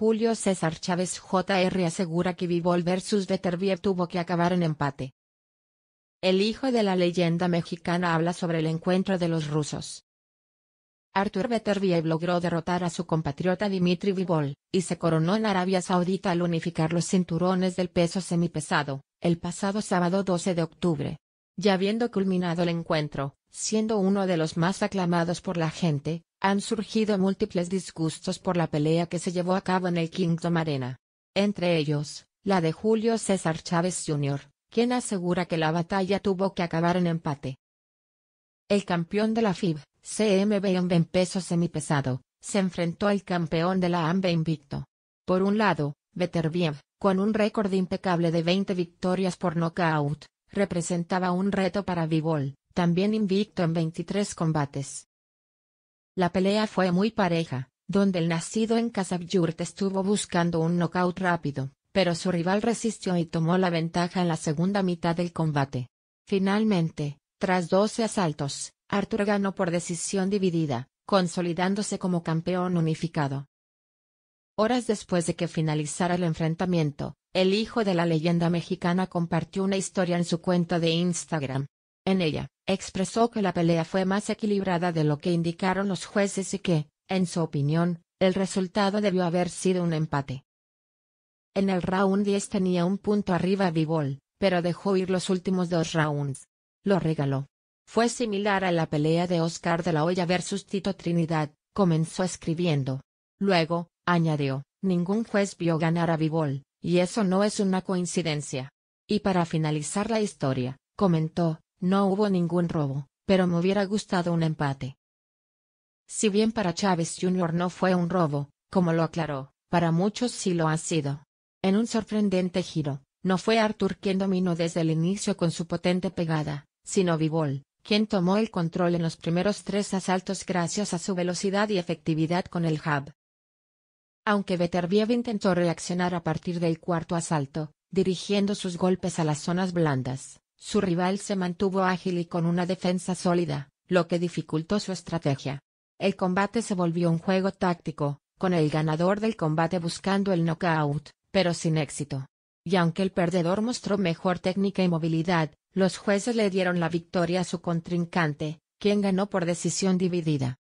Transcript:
Julio César Chávez Jr. asegura que Vivol versus Beterbiev tuvo que acabar en empate. El hijo de la leyenda mexicana habla sobre el encuentro de los rusos. Arthur Beterbiev logró derrotar a su compatriota Dimitri Vivol, y se coronó en Arabia Saudita al unificar los cinturones del peso semipesado, el pasado sábado 12 de octubre. Ya habiendo culminado el encuentro, siendo uno de los más aclamados por la gente, han surgido múltiples disgustos por la pelea que se llevó a cabo en el Kingdom Arena. Entre ellos, la de Julio César Chávez Jr., quien asegura que la batalla tuvo que acabar en empate. El campeón de la FIB, CMB en peso semipesado, se enfrentó al campeón de la AMB invicto. Por un lado, Beterbiev, con un récord impecable de 20 victorias por nocaut, representaba un reto para Vivol, también invicto en 23 combates. La pelea fue muy pareja, donde el nacido en Yurt estuvo buscando un nocaut rápido, pero su rival resistió y tomó la ventaja en la segunda mitad del combate. Finalmente, tras 12 asaltos, Arthur ganó por decisión dividida, consolidándose como campeón unificado. Horas después de que finalizara el enfrentamiento, el hijo de la leyenda mexicana compartió una historia en su cuenta de Instagram. En ella, expresó que la pelea fue más equilibrada de lo que indicaron los jueces y que, en su opinión, el resultado debió haber sido un empate. En el round 10 tenía un punto arriba a Bivol, pero dejó ir los últimos dos rounds. Lo regaló. Fue similar a la pelea de Oscar de la Hoya versus Tito Trinidad, comenzó escribiendo. Luego, añadió, ningún juez vio ganar a Bivol, y eso no es una coincidencia. Y para finalizar la historia, comentó, no hubo ningún robo, pero me hubiera gustado un empate. Si bien para Chávez Jr. no fue un robo, como lo aclaró, para muchos sí lo ha sido. En un sorprendente giro, no fue Arthur quien dominó desde el inicio con su potente pegada, sino Vivol, quien tomó el control en los primeros tres asaltos gracias a su velocidad y efectividad con el hub. Aunque Beterbiev intentó reaccionar a partir del cuarto asalto, dirigiendo sus golpes a las zonas blandas, su rival se mantuvo ágil y con una defensa sólida, lo que dificultó su estrategia. El combate se volvió un juego táctico, con el ganador del combate buscando el knockout, pero sin éxito. Y aunque el perdedor mostró mejor técnica y movilidad, los jueces le dieron la victoria a su contrincante, quien ganó por decisión dividida.